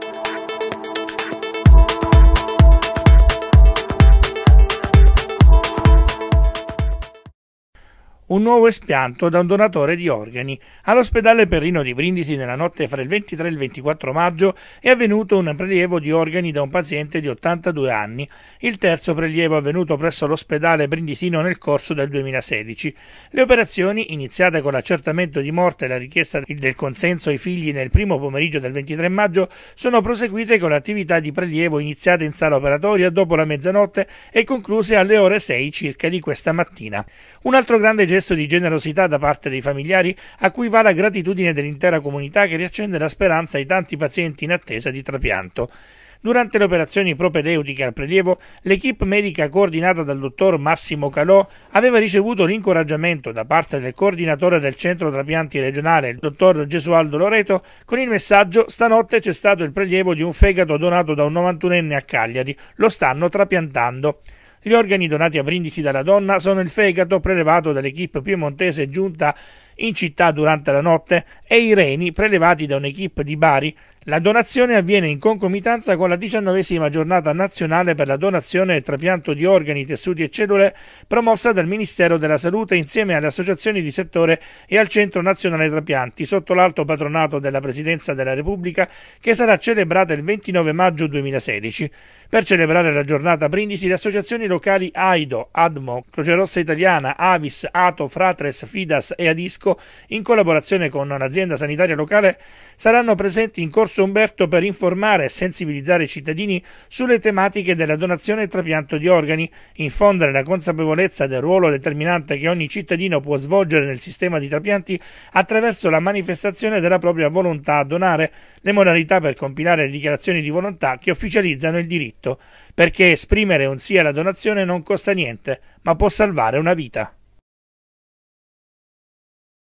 Música un nuovo espianto da un donatore di organi. All'ospedale Perrino di Brindisi nella notte fra il 23 e il 24 maggio è avvenuto un prelievo di organi da un paziente di 82 anni, il terzo prelievo è avvenuto presso l'ospedale brindisino nel corso del 2016. Le operazioni, iniziate con l'accertamento di morte e la richiesta del consenso ai figli nel primo pomeriggio del 23 maggio, sono proseguite con l'attività di prelievo iniziata in sala operatoria dopo la mezzanotte e concluse alle ore 6 circa di questa mattina. Un altro grande gesto gesto di generosità da parte dei familiari a cui va la gratitudine dell'intera comunità che riaccende la speranza ai tanti pazienti in attesa di trapianto. Durante le operazioni propedeutiche al prelievo, l'equipe medica coordinata dal dottor Massimo Calò aveva ricevuto l'incoraggiamento da parte del coordinatore del centro trapianti regionale, il dottor Gesualdo Loreto, con il messaggio Stanotte c'è stato il prelievo di un fegato donato da un 91enne a Cagliari, lo stanno trapiantando. Gli organi donati a Brindisi dalla donna sono il fegato prelevato dall'equipe piemontese giunta in città durante la notte e i reni prelevati da un'equipe di Bari la donazione avviene in concomitanza con la diciannovesima giornata nazionale per la donazione e trapianto di organi, tessuti e cellule promossa dal Ministero della Salute insieme alle associazioni di settore e al Centro Nazionale Trapianti sotto l'alto patronato della Presidenza della Repubblica che sarà celebrata il 29 maggio 2016. Per celebrare la giornata Brindisi le associazioni locali AIDO, ADMO, Croce Rossa Italiana, Avis, ATO, Fratres, Fidas e Adisco in collaborazione con l'azienda sanitaria locale saranno presenti in corso Corso Umberto per informare e sensibilizzare i cittadini sulle tematiche della donazione e trapianto di organi, infondere la consapevolezza del ruolo determinante che ogni cittadino può svolgere nel sistema di trapianti attraverso la manifestazione della propria volontà a donare, le modalità per compilare le dichiarazioni di volontà che ufficializzano il diritto, perché esprimere un sì alla donazione non costa niente, ma può salvare una vita.